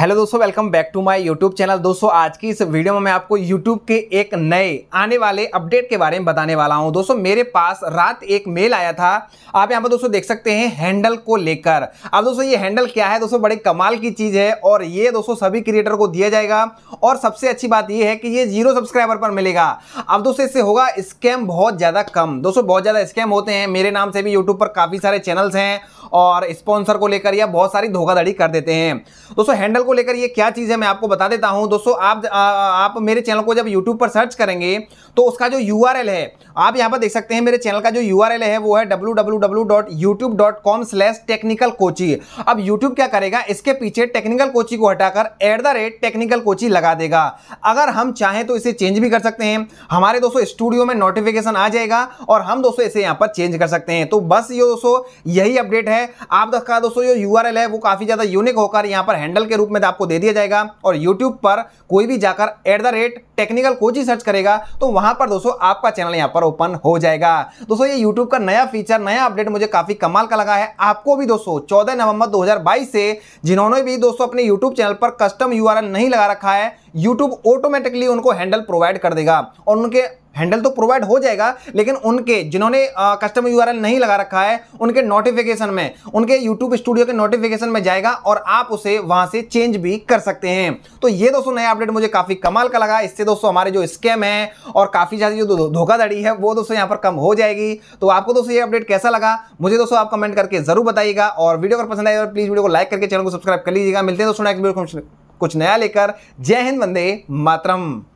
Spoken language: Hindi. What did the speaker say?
हेलो दोस्तों welcome back to my YouTube channel दोस्तों आज की इस वीडियो में मैं आपको यूट्यूब के एक नए आने वाले अपडेट के बारे में बताने वाला हूं दोस्तों मेरे पास रात एक मेल आया था आप यहां पर दोस्तों देख सकते हैं हैंडल को लेकर अब दोस्तों ये हैंडल क्या है दोस्तों बड़े कमाल की चीज़ है और ये दोस्तों सभी क्रिएटर को दिया जाएगा और सबसे अच्छी बात यह है कि ये जीरो सब्सक्राइबर पर मिलेगा अब दोस्तों इससे होगा स्कैम बहुत ज़्यादा कम दोस्तों बहुत ज़्यादा स्कैम होते हैं मेरे नाम से भी यूट्यूब पर काफ़ी सारे चैनल्स हैं और स्पॉन्सर को लेकर या बहुत सारी धोखाधड़ी कर देते हैं दोस्तों हैंडल को लेकर ये क्या चीज़ है मैं आपको बता देता हूँ दोस्तों आप आ, आप मेरे चैनल को जब यूट्यूब पर सर्च करेंगे तो उसका जो यू है आप यहाँ पर देख सकते हैं मेरे चैनल का जो यू है वो है डब्ल्यू स्लैस टेक्निकल कोची अब यूट्यूब क्या करेगा इसके पीछे टेक्निकल कोची को हटाकर at the rate technical coaching लगा देगा अगर हम चाहें तो इसे चेंज भी कर सकते हैं हमारे दोस्तों स्टूडियो में नोटिफिकेशन आ जाएगा और हम दोस्तों इसे यहाँ पर चेंज कर सकते हैं तो बस ये दोस्तों यही अपडेट है है आप देखा दोस्तों जो यू है वो काफी ज्यादा यूनिक होकर यहाँ पर हैंडल के रूप में आपको दे दिया जाएगा और यूट्यूब पर कोई भी जाकर at the rate technical coaching search करेगा तो वहां पर दोस्तों आपका चैनल यहाँ पर ओपन हो जाएगा दोस्तों ये यूट्यूब का नया फीचर नया अपडेट मुझे काफी कमाल का लगा है आपको भी दोस्तों चौदह नवंबर दो से जिन्होंने भी दोस्तों अपने यूट्यूब चैनल पर कस्टम यू नहीं लगा रखा है YouTube ऑटोमेटिकली उनको हैंडल प्रोवाइड कर देगा और उनके हैंडल तो प्रोवाइड हो जाएगा लेकिन उनके जिन्होंने कस्टम यू नहीं लगा रखा है उनके नोटिफिकेशन में उनके यूट्यूब स्टूडियो के नोटिफिकेशन में जाएगा और आप उसे वहां से चेंज भी कर सकते हैं तो ये दोस्तों नया अपडेट मुझे काफ़ी कमाल का लगा इससे दोस्तों हमारे जो स्कैम है और काफ़ी ज़्यादा जो धोखाधड़ी है वो दोस्तों यहाँ पर कम हो जाएगी तो आपको दोस्तों ये अपडेट कैसा लगा मुझे दोस्तों आप कमेंट करके ज़रूर बताइएगा और वीडियो अगर पसंद आएगा प्लीज़ वीडियो को लाइक करके चैनल को सब्सक्राइब कर लीजिएगा मिलते हैं दोस्तों नेक्स्ट कुछ नया लेकर जय हिंद वंदे मातरम